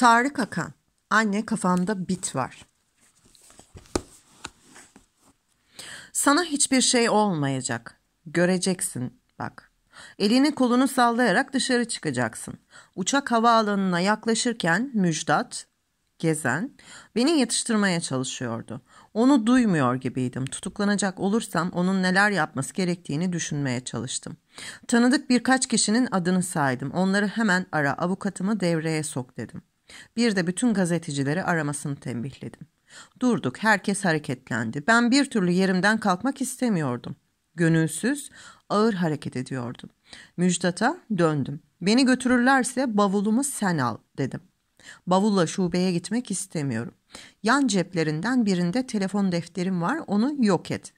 Tarık Akan. Anne kafamda bit var. Sana hiçbir şey olmayacak. Göreceksin bak. Elini kolunu sallayarak dışarı çıkacaksın. Uçak havaalanına yaklaşırken Müjdat, gezen, beni yatıştırmaya çalışıyordu. Onu duymuyor gibiydim. Tutuklanacak olursam onun neler yapması gerektiğini düşünmeye çalıştım. Tanıdık birkaç kişinin adını saydım. Onları hemen ara avukatımı devreye sok dedim. Bir de bütün gazetecileri aramasını tembihledim. Durduk, herkes hareketlendi. Ben bir türlü yerimden kalkmak istemiyordum. Gönülsüz, ağır hareket ediyordum. Müjdat'a döndüm. Beni götürürlerse bavulumu sen al dedim. Bavulla şubeye gitmek istemiyorum. Yan ceplerinden birinde telefon defterim var onu yok et.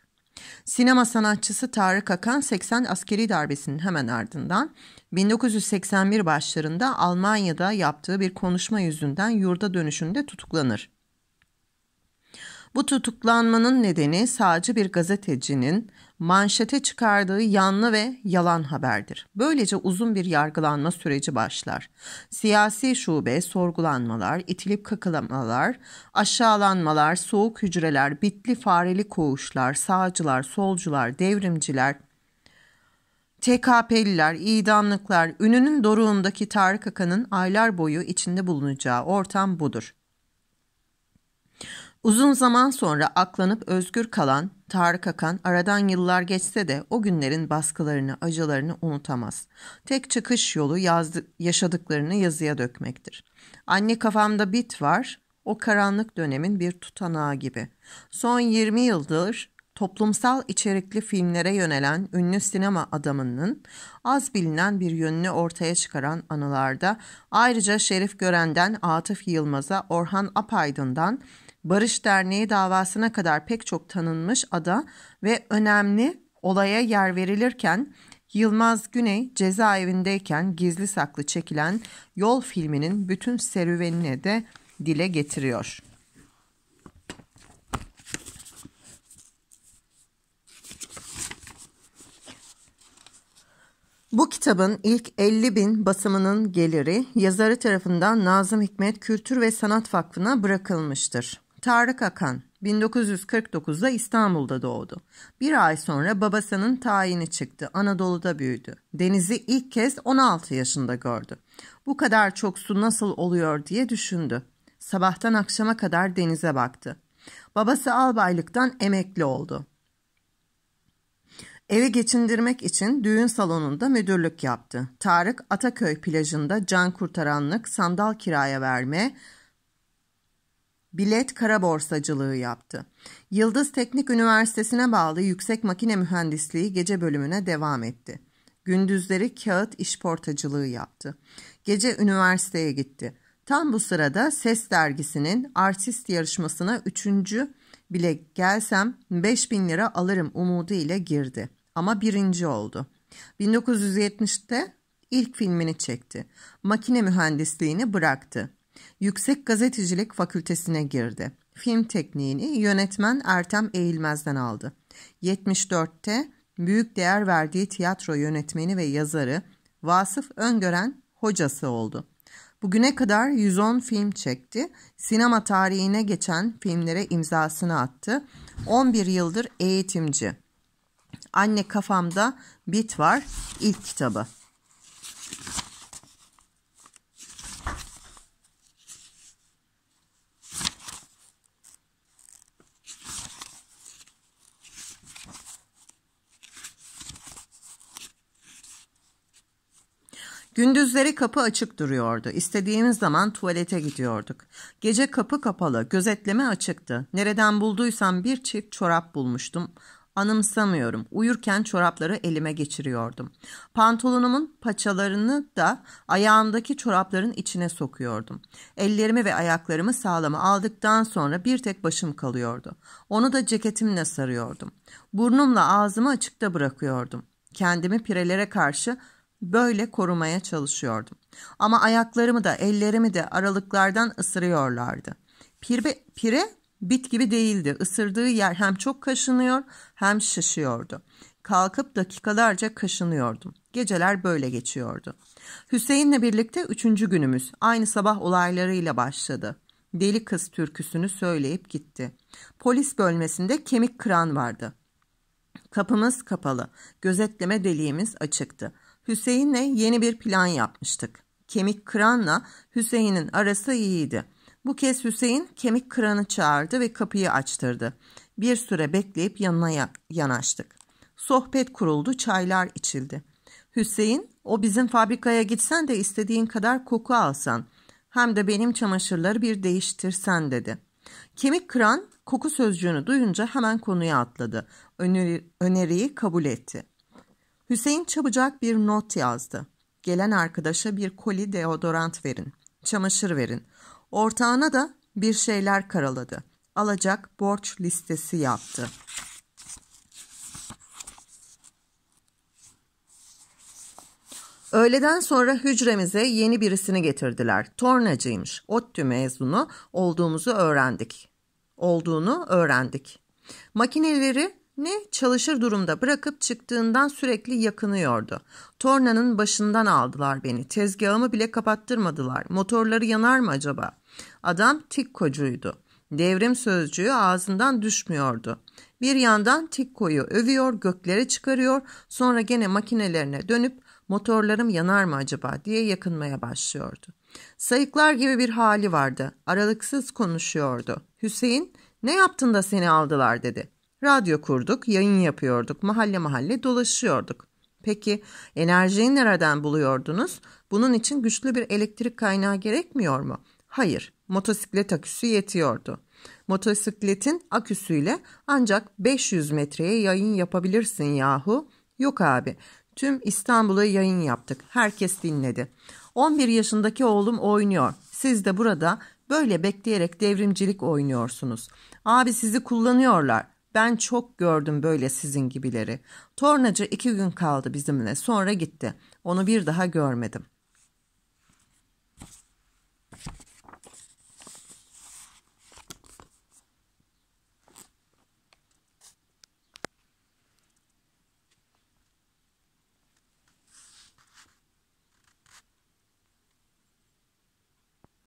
Sinema sanatçısı Tarık Akan 80 askeri darbesinin hemen ardından 1981 başlarında Almanya'da yaptığı bir konuşma yüzünden yurda dönüşünde tutuklanır. Bu tutuklanmanın nedeni sadece bir gazetecinin manşete çıkardığı yanlı ve yalan haberdir. Böylece uzun bir yargılanma süreci başlar. Siyasi şube, sorgulanmalar, itilip kakılamalar, aşağılanmalar, soğuk hücreler, bitli fareli koğuşlar, sağcılar, solcular, devrimciler, TKP'liler, idamlıklar, ününün doruğundaki Tarık Akan'ın aylar boyu içinde bulunacağı ortam budur. Uzun zaman sonra aklanıp özgür kalan Tarık Akan aradan yıllar geçse de o günlerin baskılarını, acılarını unutamaz. Tek çıkış yolu yazdı, yaşadıklarını yazıya dökmektir. Anne kafamda bit var, o karanlık dönemin bir tutanağı gibi. Son 20 yıldır toplumsal içerikli filmlere yönelen ünlü sinema adamının az bilinen bir yönünü ortaya çıkaran anılarda ayrıca Şerif Gören'den Atıf Yılmaz'a, Orhan Apaydın'dan Barış Derneği davasına kadar pek çok tanınmış ada ve önemli olaya yer verilirken Yılmaz Güney cezaevindeyken gizli saklı çekilen Yol filminin bütün serüvenini de dile getiriyor. kitabın ilk 50 bin basımının geliri yazarı tarafından Nazım Hikmet Kültür ve Sanat Vakfı'na bırakılmıştır. Tarık Akan 1949'da İstanbul'da doğdu. Bir ay sonra babasının tayini çıktı. Anadolu'da büyüdü. Denizi ilk kez 16 yaşında gördü. Bu kadar çok su nasıl oluyor diye düşündü. Sabahtan akşama kadar denize baktı. Babası albaylıktan emekli oldu. Evi geçindirmek için düğün salonunda müdürlük yaptı. Tarık Ataköy plajında can kurtaranlık, sandal kiraya verme, bilet kara borsacılığı yaptı. Yıldız Teknik Üniversitesi'ne bağlı Yüksek Makine Mühendisliği gece bölümüne devam etti. Gündüzleri kağıt işportacılığı yaptı. Gece üniversiteye gitti. Tam bu sırada Ses dergisinin artist yarışmasına 3. bile gelsem 5000 lira alırım umudu ile girdi.'' ama birinci oldu. 1970'te ilk filmini çekti. Makine mühendisliğini bıraktı. Yüksek Gazetecilik Fakültesine girdi. Film tekniğini yönetmen Ertem Eğilmez'den aldı. 74'te büyük değer verdiği tiyatro yönetmeni ve yazarı Vasıf Öngören hocası oldu. Bugüne kadar 110 film çekti. Sinema tarihine geçen filmlere imzasını attı. 11 yıldır eğitimci. Anne kafamda bit var ilk kitabı. Gündüzleri kapı açık duruyordu. İstediğimiz zaman tuvalete gidiyorduk. Gece kapı kapalı, gözetleme açıktı. Nereden bulduysam bir çift çorap bulmuştum. Anımsamıyorum. Uyurken çorapları elime geçiriyordum. Pantolonumun paçalarını da ayağımdaki çorapların içine sokuyordum. Ellerimi ve ayaklarımı sağlama aldıktan sonra bir tek başım kalıyordu. Onu da ceketimle sarıyordum. Burnumla ağzımı açıkta bırakıyordum. Kendimi pirelere karşı böyle korumaya çalışıyordum. Ama ayaklarımı da ellerimi de aralıklardan ısırıyorlardı. Pirbe, pire Bit gibi değildi. Isırdığı yer hem çok kaşınıyor hem şişiyordu. Kalkıp dakikalarca kaşınıyordum. Geceler böyle geçiyordu. Hüseyin'le birlikte üçüncü günümüz aynı sabah olaylarıyla başladı. Deli kız türküsünü söyleyip gitti. Polis bölmesinde kemik kıran vardı. Kapımız kapalı, gözetleme deliğimiz açıktı. Hüseyin'le yeni bir plan yapmıştık. Kemik kıranla Hüseyin'in arası iyiydi. Bu kez Hüseyin kemik kıranı çağırdı ve kapıyı açtırdı. Bir süre bekleyip yanına yanaştık. Sohbet kuruldu, çaylar içildi. Hüseyin, o bizim fabrikaya gitsen de istediğin kadar koku alsan, hem de benim çamaşırları bir değiştirsen dedi. Kemik kıran koku sözcüğünü duyunca hemen konuya atladı. Öneri, öneriyi kabul etti. Hüseyin çabucak bir not yazdı. Gelen arkadaşa bir koli deodorant verin, çamaşır verin. Ortağına da bir şeyler karaladı. Alacak borç listesi yaptı. Öğleden sonra hücremize yeni birisini getirdiler. Tornacıymış. ODTÜ mezunu olduğumuzu öğrendik. Olduğunu öğrendik. Makineleri ne çalışır durumda bırakıp çıktığından sürekli yakınıyordu. Tornanın başından aldılar beni. Tezgahımı bile kapattırmadılar. Motorları yanar mı acaba? Adam tik kocuydu. Devrim sözcüğü ağzından düşmüyordu. Bir yandan tikkoyu övüyor, göklere çıkarıyor. Sonra gene makinelerine dönüp motorlarım yanar mı acaba diye yakınmaya başlıyordu. Sayıklar gibi bir hali vardı. Aralıksız konuşuyordu. Hüseyin ne yaptın da seni aldılar dedi. Radyo kurduk, yayın yapıyorduk, mahalle mahalle dolaşıyorduk. Peki enerjiyi nereden buluyordunuz? Bunun için güçlü bir elektrik kaynağı gerekmiyor mu? Hayır, motosiklet aküsü yetiyordu. Motosikletin aküsüyle ancak 500 metreye yayın yapabilirsin yahu. Yok abi, tüm İstanbul'a yayın yaptık. Herkes dinledi. 11 yaşındaki oğlum oynuyor. Siz de burada böyle bekleyerek devrimcilik oynuyorsunuz. Abi sizi kullanıyorlar. Ben çok gördüm böyle sizin gibileri. Tornacı iki gün kaldı bizimle sonra gitti. Onu bir daha görmedim.